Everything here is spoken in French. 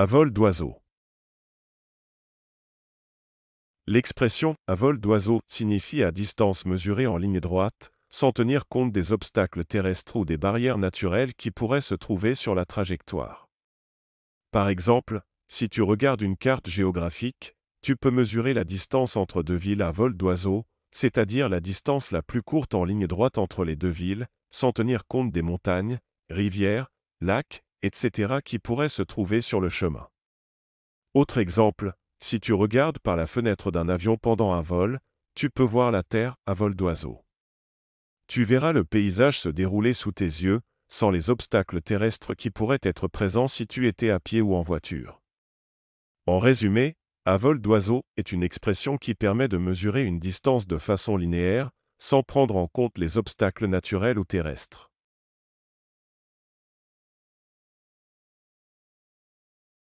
à vol d'oiseau. L'expression à vol d'oiseau signifie à distance mesurée en ligne droite, sans tenir compte des obstacles terrestres ou des barrières naturelles qui pourraient se trouver sur la trajectoire. Par exemple, si tu regardes une carte géographique, tu peux mesurer la distance entre deux villes à vol d'oiseau, c'est-à-dire la distance la plus courte en ligne droite entre les deux villes, sans tenir compte des montagnes, rivières, lacs, etc. qui pourraient se trouver sur le chemin. Autre exemple, si tu regardes par la fenêtre d'un avion pendant un vol, tu peux voir la Terre à vol d'oiseau. Tu verras le paysage se dérouler sous tes yeux, sans les obstacles terrestres qui pourraient être présents si tu étais à pied ou en voiture. En résumé, à vol d'oiseau est une expression qui permet de mesurer une distance de façon linéaire, sans prendre en compte les obstacles naturels ou terrestres.